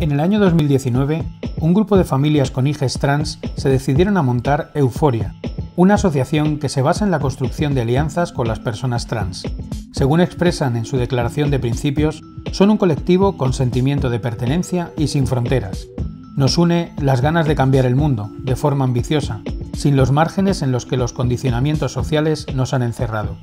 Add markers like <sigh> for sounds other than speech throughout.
En el año 2019, un grupo de familias con hijes trans se decidieron a montar Euforia, una asociación que se basa en la construcción de alianzas con las personas trans. Según expresan en su declaración de principios, son un colectivo con sentimiento de pertenencia y sin fronteras. Nos une las ganas de cambiar el mundo, de forma ambiciosa, sin los márgenes en los que los condicionamientos sociales nos han encerrado.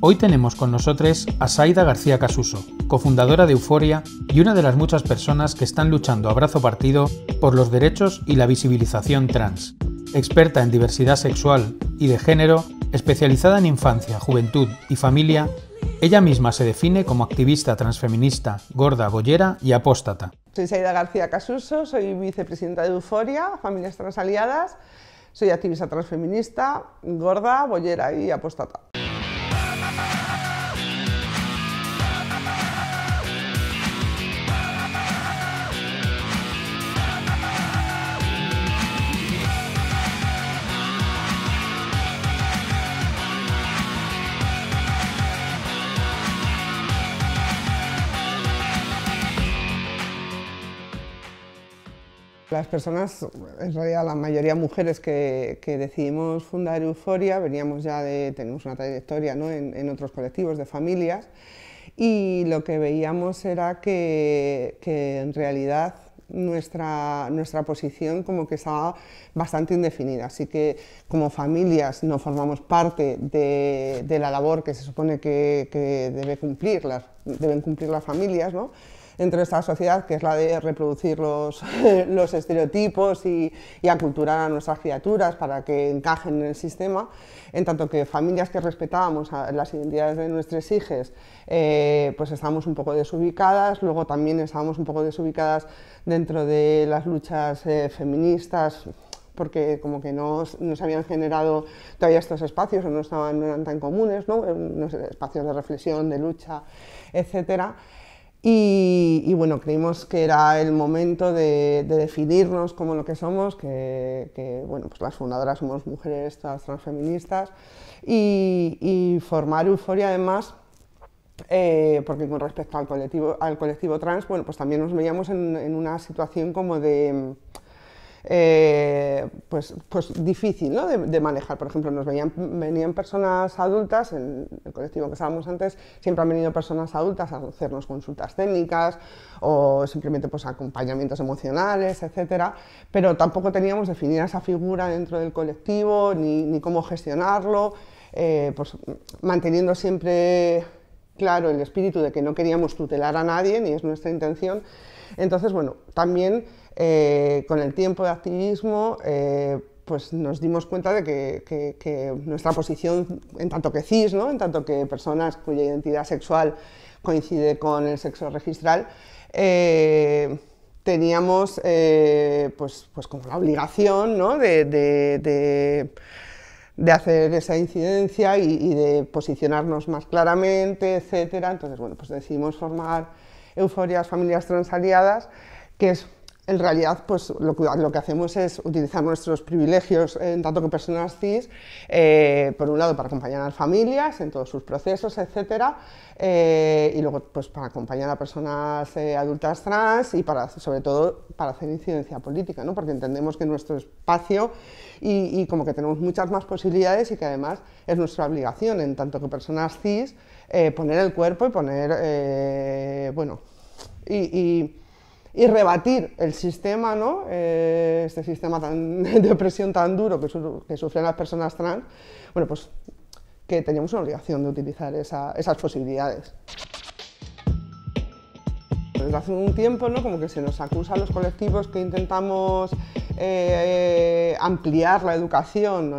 Hoy tenemos con nosotros a Saida García Casuso, cofundadora de Euforia y una de las muchas personas que están luchando a brazo partido por los derechos y la visibilización trans. Experta en diversidad sexual y de género, especializada en infancia, juventud y familia, ella misma se define como activista transfeminista, gorda, bollera y apóstata. Soy Saida García Casuso, soy vicepresidenta de Euforia, Familias Transaliadas, soy activista transfeminista, gorda, bollera y apóstata. las personas, en realidad la mayoría mujeres que, que decidimos fundar Euforia, veníamos ya de, tenemos una trayectoria ¿no? en, en otros colectivos de familias, y lo que veíamos era que, que en realidad nuestra, nuestra posición como que estaba bastante indefinida. Así que como familias no formamos parte de, de la labor que se supone que, que debe cumplir deben cumplir las familias, ¿no? dentro de esta sociedad, que es la de reproducir los, <laughs> los estereotipos y, y, aculturar a nuestras criaturas para que encajen en el sistema, en tanto que familias que respetábamos las identidades de nuestros hijos, eh, pues estábamos un poco desubicadas, luego también estábamos un poco desubicadas dentro de las luchas eh, feministas, porque como que no, se habían generado todavía estos espacios o no, estaban, eran tan comunes, ¿no? Eh, espacios de reflexión, de lucha, etcétera. Y, bueno, creímos que era el momento de, definirnos como lo que somos, que, bueno, pues las fundadoras somos mujeres transfeministas, y, formar Euforia además, eh, porque con respecto al colectivo, al colectivo trans, bueno, pues también nos veíamos en una situación como de eh, pues, pues difícil de, manejar. Por ejemplo, nos venían, personas adultas, en el colectivo que estábamos antes, siempre han venido personas adultas a hacernos consultas técnicas o simplemente pues, acompañamientos emocionales, etcétera, pero tampoco teníamos definida esa figura dentro del colectivo ni, cómo gestionarlo, eh, pues manteniendo siempre claro el espíritu de que no queríamos tutelar a nadie, ni es nuestra intención. Entonces, bueno, también eh, con el tiempo de activismo eh, pues nos dimos cuenta de que, nuestra posición, en tanto que cis, ¿no? en tanto que personas cuya identidad sexual coincide con el sexo registral, eh, teníamos pues, pues como la obligación de, hacer esa incidencia y, de posicionarnos más claramente, etc. Entonces, bueno, pues decidimos formar Euforias Familias Transaliadas, que es en realidad pues, lo, que hacemos es utilizar nuestros privilegios en tanto que personas cis, eh, por un lado para acompañar a las familias en todos sus procesos, etc. Eh, y luego pues, para acompañar a personas eh, adultas trans y sobre todo para hacer incidencia política, ¿no? porque entendemos que nuestro espacio y, como que tenemos muchas más posibilidades y que además es nuestra obligación en tanto que personas cis poner el cuerpo y poner, bueno, y y rebatir el sistema, ¿no? Eh, este sistema <laughs> de opresión tan duro que, sufren las personas trans, bueno, pues que teníamos una obligación de utilizar esas posibilidades. Desde hace un tiempo, como que se nos acusa a los colectivos que intentamos eh, eh, ampliar la educación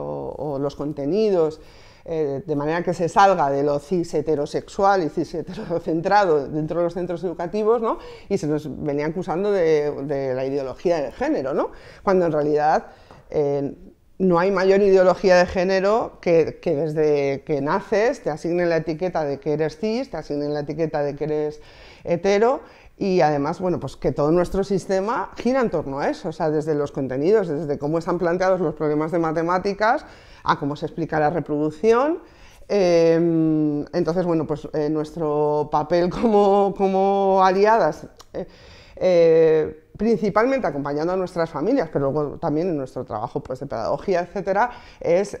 o los contenidos eh, de manera que se salga de lo cis heterosexual y cis heterocentrado dentro de los centros educativos, ¿no? Y se nos venían acusando de, la ideología de género, ¿no? Cuando en realidad... Eh, no hay mayor ideología de género que, que, desde que naces te asignen la etiqueta de que eres cis, te asignen la etiqueta de que eres hetero y además, bueno, pues que todo nuestro sistema gira en torno a eso, desde los contenidos, desde cómo están planteados los problemas de matemáticas, a cómo se explica la reproducción. Em, entonces, bueno, pues eh, nuestro papel <laughs> como, aliadas, eh, eh, principalmente acompañando a nuestras familias, pero luego también en nuestro trabajo pues, de pedagogía, etcétera, es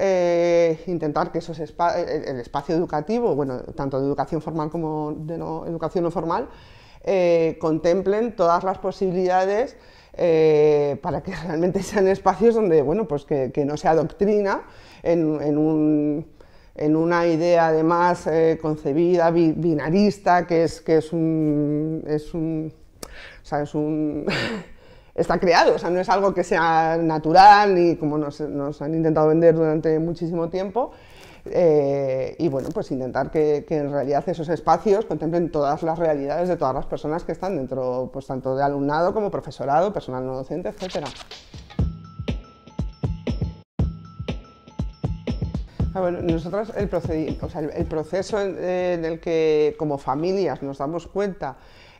intentar que esos el espacio educativo, bueno, tanto de educación formal como de educación no formal, contemplen todas las posibilidades eh, para que <laughs> realmente sean espacios donde, bueno, pues que, no sea doctrina en, un, una idea además eh, concebida, binarista, que es, un... <laughs> está creado, sea, no es algo que sea natural ni como nos han intentado vender durante muchísimo tiempo, eh, y bueno, pues intentar que, en realidad esos espacios contemplen todas las realidades de todas las personas que están dentro, pues tanto de alumnado como profesorado, personal no docente, etcétera. Ah, nosotros el, proceso en el que como familias nos damos cuenta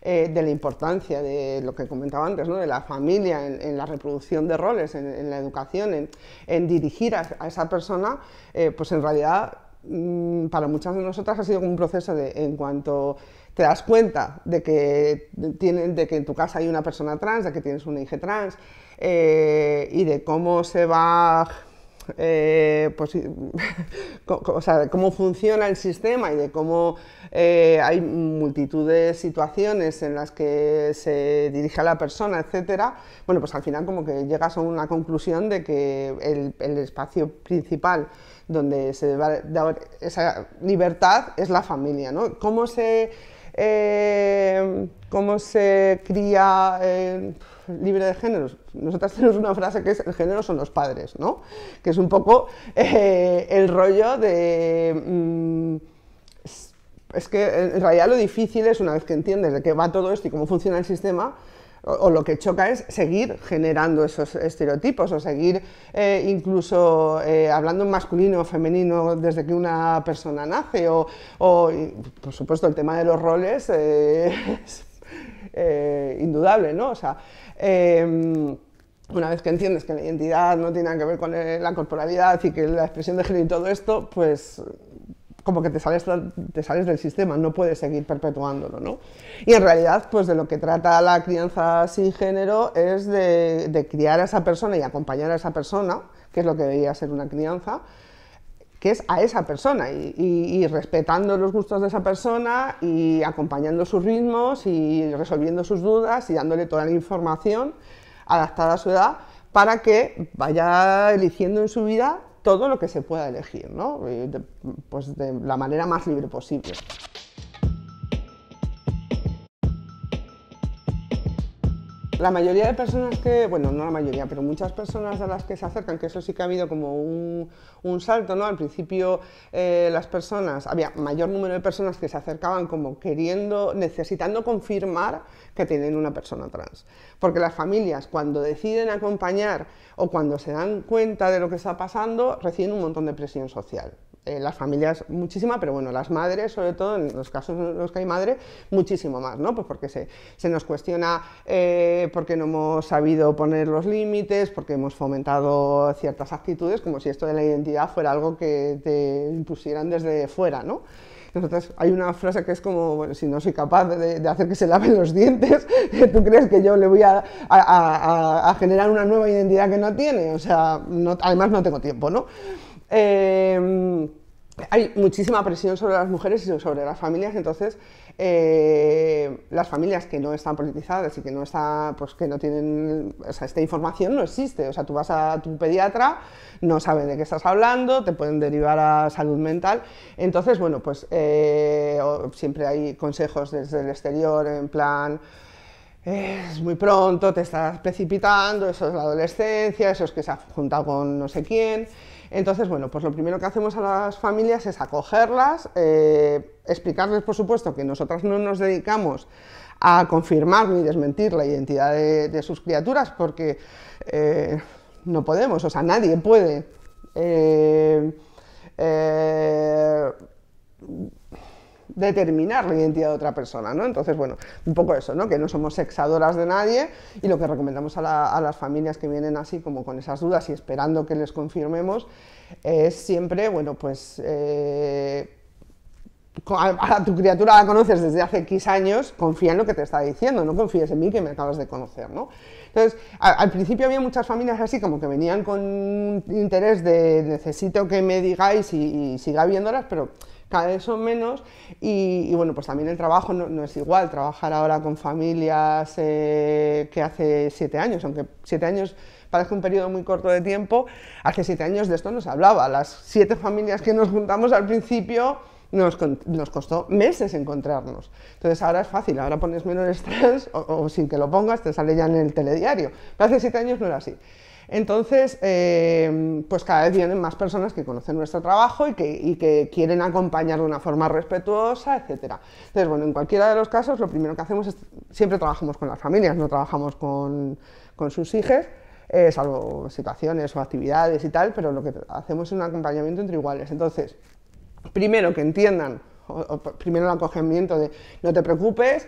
eh, de la importancia de lo que comentaba antes, ¿no? de la familia en, la reproducción de roles, en, la educación, en, dirigir a, esa persona, eh, pues en realidad mm, para muchas de nosotras ha sido un proceso de en cuanto te das cuenta de que, tienen, de que en tu casa hay una persona trans, de que tienes una hija trans eh, y de cómo se va eh, pues <laughs> cómo funciona el sistema y de cómo eh, hay multitud de situaciones en las que se dirige a la persona, etcétera, bueno, pues al final como que llegas a una conclusión de que el, espacio principal donde se debe dar esa libertad es la familia, ¿no? ¿Cómo eh, cómo se cría eh, libre de géneros, nosotras tenemos una frase que es el género son los padres, ¿no? Que es un poco eh, el rollo de... Mm, es, que en realidad lo difícil es, una vez que entiendes de qué va todo esto y cómo funciona el sistema, o, lo que choca es seguir generando esos estereotipos o seguir eh, incluso eh, hablando en masculino o femenino desde que una persona nace o, por supuesto el tema de los roles <laughs> Eh, indudable, ¿no? O sea, em, una vez que entiendes que la identidad no tiene nada que ver con eh, la corporalidad y que la expresión de género y todo esto, pues como que te sales, del sistema, no puedes seguir perpetuándolo, ¿no? Y en realidad, pues de lo que trata la crianza sin género es de, de criar a esa persona y acompañar a esa persona, que es lo que debería ser una crianza, que es a esa persona y, respetando los gustos de esa persona y acompañando sus ritmos y resolviendo sus dudas y dándole toda la información adaptada a su edad para que vaya eligiendo en su vida todo lo que se pueda elegir, ¿no? Pues de la manera más libre posible. la mayoría de personas que, bueno, no la mayoría, pero muchas personas a las que se acercan, que eso sí que ha habido como un, salto, ¿no? Al principio eh, las personas, había mayor número de personas que se acercaban como queriendo, necesitando confirmar que tienen una persona trans. Porque las familias cuando deciden acompañar o cuando se dan cuenta de lo que está pasando, reciben un montón de presión social, eh, las familias muchísima, pero bueno, las madres, sobre todo en los casos en los que hay madre, muchísimo más, ¿no? Pues porque se, se nos cuestiona eh, porque no hemos sabido poner los límites, porque hemos fomentado ciertas actitudes, como si esto de la identidad fuera algo que te impusieran desde fuera, ¿no? Entonces hay una frase que es como, bueno, si no soy capaz de, hacer que se laven los dientes, <laughs> ¿tú crees que yo le voy a, a, generar una nueva identidad que no tiene? O sea, no, además no tengo tiempo, ¿no? Em, hay muchísima presión sobre las mujeres y sobre las familias, entonces eh, las familias que no están politizadas y que no pues que no tienen, o sea, esta información no existe. O sea, tú vas a tu pediatra, no saben de qué estás hablando, te pueden derivar a salud mental. Entonces, bueno, pues eh, siempre hay consejos desde el exterior en plan es muy pronto, te estás precipitando, eso es la adolescencia, eso es que se ha juntado con no sé quién. Entonces, bueno, pues lo primero que hacemos a las familias es acogerlas, eh, explicarles, por supuesto, que nosotras no nos dedicamos a confirmar ni desmentir la identidad de, sus criaturas, porque eh, no podemos, o sea, nadie puede. Eh, determinar la identidad de otra persona, ¿no? Entonces, bueno, un poco eso, ¿no? Que no somos sexadoras de nadie y lo que recomendamos a, las familias que vienen así como con esas dudas y esperando que les confirmemos es siempre, bueno, pues... Eh, a, tu criatura la conoces desde hace X años, confía en lo que te está diciendo, no confíes en mí que me acabas de conocer, ¿no? Entonces, al principio había muchas familias así como que venían con interés de necesito que me digáis y, y siga viéndolas, pero cada vez son menos y, bueno, pues también el trabajo no, es igual, trabajar ahora con familias eh, que hace siete años, aunque siete años parece un periodo muy corto de tiempo, hace siete años de esto no se hablaba, las siete familias que nos juntamos al principio nos, costó meses encontrarnos. Entonces ahora es fácil, ahora pones menos estrés o, o sin que lo pongas te sale ya en el telediario, pero hace siete años no era así. Entonces, eh, pues cada vez vienen más personas que conocen nuestro trabajo y que, quieren acompañar de una forma respetuosa, etc. Entonces, bueno, en cualquiera de los casos, lo primero que hacemos es, siempre trabajamos con las familias, no trabajamos con, sus hijos eh, salvo situaciones o actividades y tal, pero lo que hacemos es un acompañamiento entre iguales. Entonces, primero que entiendan, primero el acogimiento de no te preocupes,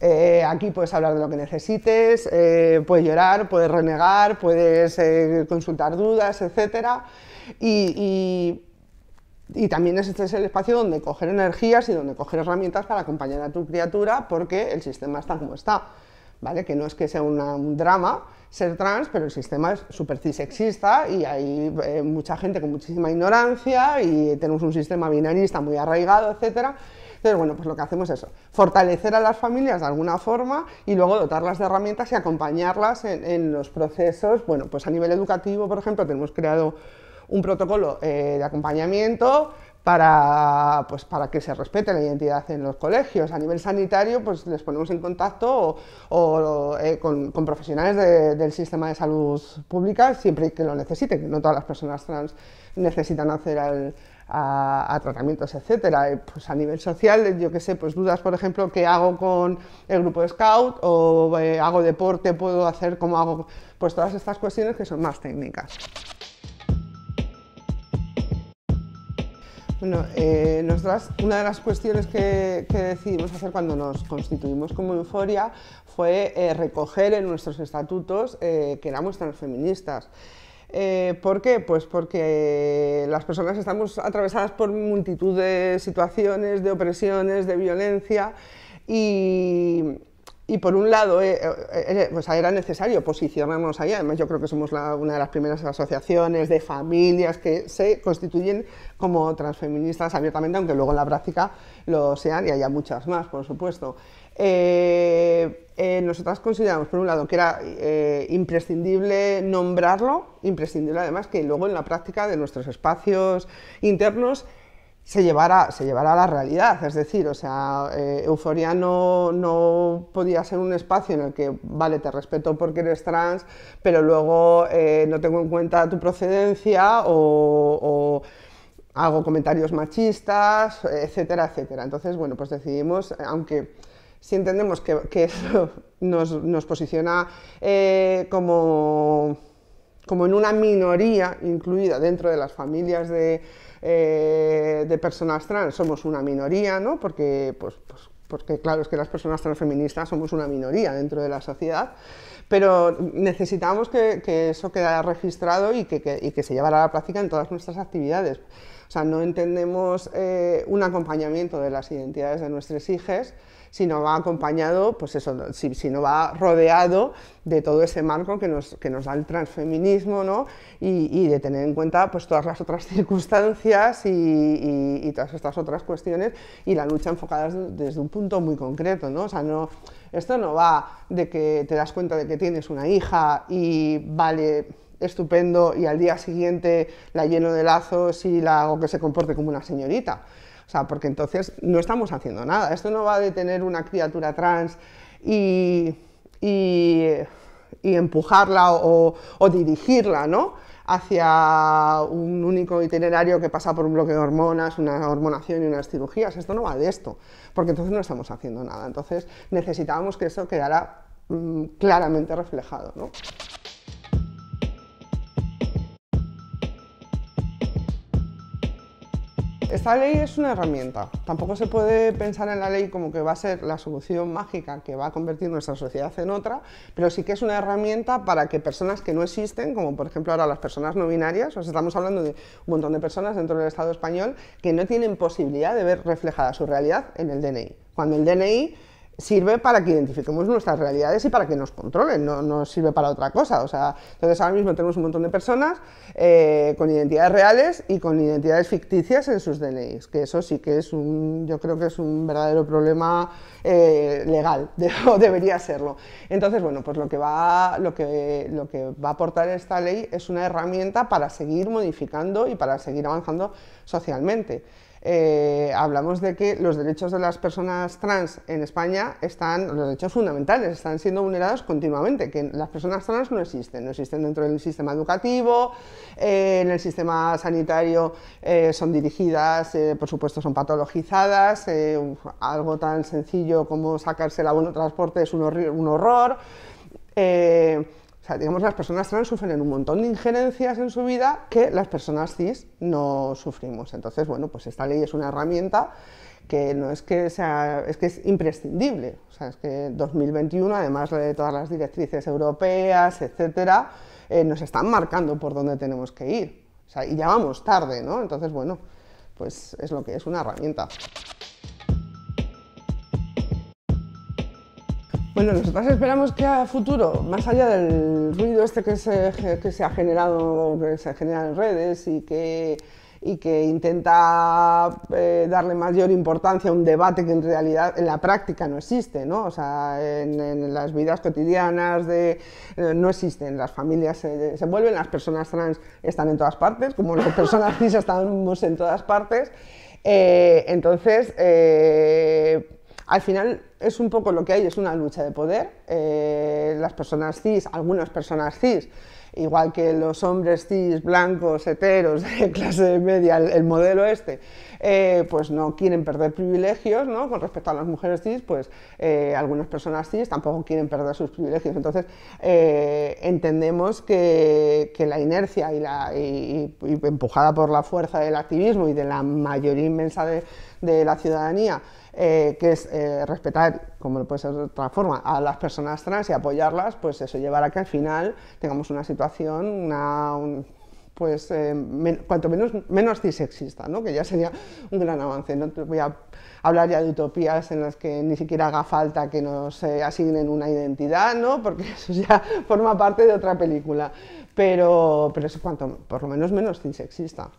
eh, aquí puedes hablar de lo que necesites, eh, puedes llorar, puedes renegar, puedes eh, consultar dudas, etc. Y, también este es el espacio donde coger energías y donde coger herramientas para acompañar a tu criatura porque el sistema está como está. Que no es que sea un drama ser trans, pero el sistema es súper cisexista y hay mucha gente con muchísima ignorancia y tenemos un sistema binarista muy arraigado, etcétera bueno, pues lo que hacemos es eso, fortalecer a las familias de alguna forma y luego dotarlas de herramientas y acompañarlas en, los procesos. Bueno, pues a nivel educativo, por ejemplo, tenemos creado un protocolo eh, de acompañamiento para, pues, para que se respete la identidad en los colegios. A nivel sanitario, pues les ponemos en contacto eh, con, profesionales del sistema de salud pública siempre que lo necesiten, no todas las personas trans necesitan hacer al a, tratamientos, etcétera. Eh, pues a nivel social, yo qué sé, pues dudas, por ejemplo, qué hago con el grupo de scout o eh, hago deporte, puedo hacer como hago, pues todas estas cuestiones que son más técnicas. Bueno, eh, una de las cuestiones que, decidimos hacer cuando nos constituimos como Euforia fue recoger en nuestros estatutos que éramos transfeministas. feministas. Eh, ¿Por qué? Pues porque las personas estamos atravesadas por multitud de situaciones, de opresiones, de violencia y, por un lado eh, eh, pues era necesario posicionarnos allá, además yo creo que somos una de las primeras asociaciones de familias que se constituyen como transfeministas abiertamente, aunque luego en la práctica lo sean y haya muchas más, por supuesto. Eh, eh, nosotras consideramos, por un lado, que era eh, imprescindible nombrarlo, imprescindible además que luego en la práctica de nuestros espacios internos se llevara, se llevara a la realidad. Es decir, o sea, eh, Euforia no, podía ser un espacio en el que, vale, te respeto porque eres trans, pero luego no tengo en cuenta tu procedencia o hago comentarios machistas, etcétera, etcétera. Entonces, bueno, pues decidimos, aunque si entendemos que, eso <laughs> nos, posiciona eh, como, como, en una minoría incluida dentro de las familias de, eh, personas trans, somos una minoría, ¿no? Porque, pues, pues, porque claro, es que las personas transfeministas somos una minoría dentro de la sociedad, pero necesitamos que, eso quede registrado y que, y que se llevara a la práctica en todas nuestras actividades. O sea, no entendemos eh, un acompañamiento de las identidades de nuestros hijos si no va acompañado, pues eso, si, no va rodeado de todo ese marco que nos, que nos da el transfeminismo, ¿no? Y, de tener en cuenta pues todas las otras <laughs> circunstancias y, y, todas estas otras cuestiones y la lucha enfocada desde un punto muy concreto, ¿no? O sea, no, esto no va de que te das cuenta de que tienes una hija y vale, estupendo, y al día siguiente la lleno de lazos y la hago que se comporte como una señorita. O sea, porque entonces no estamos haciendo nada. Esto no va a detener una criatura trans y, y, empujarla o, dirigirla, hacia un único itinerario que pasa por un bloque de hormonas, una hormonación y unas cirugías. Esto no va de esto, porque entonces no estamos haciendo nada. Entonces necesitábamos que eso quedara mm, claramente reflejado. Esta ley es una herramienta. Tampoco se puede pensar en la ley como que va a ser la solución mágica que va a convertir nuestra sociedad en otra, pero sí que es una herramienta para que personas que no existen, como por ejemplo ahora las personas no binarias, o estamos hablando de un montón de personas dentro del Estado español que no tienen posibilidad de ver reflejada su realidad en el DNI. Cuando el DNI sirve para que identifiquemos nuestras realidades y para que nos controlen, no, no, sirve para otra cosa. O sea, entonces ahora mismo tenemos un montón de personas eh, con identidades reales y con identidades ficticias en sus DNIs, que eso sí que es un, yo creo que es un verdadero problema eh, legal, <laughs> o debería serlo. Entonces, bueno, pues lo que, va, lo, que, lo que va a aportar esta ley es una herramienta para seguir modificando y para seguir avanzando socialmente. Eh, hablamos de que los derechos de las personas trans en España están, los derechos fundamentales, están siendo vulnerados continuamente, que las personas trans no existen, no existen dentro del sistema educativo, eh, en el sistema sanitario eh, son dirigidas, por supuesto son patologizadas, algo tan sencillo como sacarse el abono transporte es un, horror. O digamos, las personas trans sufren un montón de injerencias en su vida que las personas cis no sufrimos. Entonces, bueno, pues esta ley es una herramienta que no es que sea, es que es imprescindible. O sea, es que 2021, además de todas las directrices europeas, etcétera, eh, nos están marcando por dónde tenemos que ir. O sea, y ya vamos tarde, ¿no? Entonces, bueno, pues es lo que es una herramienta. Bueno, nosotros esperamos que a futuro, más allá del ruido este que se, que se ha generado, que se genera en redes y que, y que intenta eh, darle mayor importancia a un debate que en realidad en la práctica no existe, ¿no? O sea, en, las vidas cotidianas de, eh, no existen, las familias se, vuelven, las personas trans están en todas partes, como las personas <laughs> cis estamos en todas partes, eh, entonces al final es un poco lo que hay, es una lucha de poder. Eh, las personas cis, algunas personas cis, igual que los hombres cis, blancos, heteros, <laughs> de clase media, el, modelo este, eh, pues no quieren perder privilegios, ¿no? Con respecto a las mujeres cis, pues eh, algunas personas cis tampoco quieren perder sus privilegios. Entonces, entendemos que, la inercia y la empujada por la fuerza del activismo y de la mayoría inmensa de la ciudadanía, eh, que es eh, respetar, como lo puede ser de otra forma, a las personas trans y apoyarlas, pues eso llevará a que al final tengamos una situación, una, pues eh, cuanto menos, menos ¿no? que ya sería un gran avance. No voy a hablar ya de utopías en las que ni siquiera haga falta que nos asignen una identidad, ¿no? porque <laughs> eso ya forma parte de otra película, pero, pero eso cuanto, por lo menos menos cisexista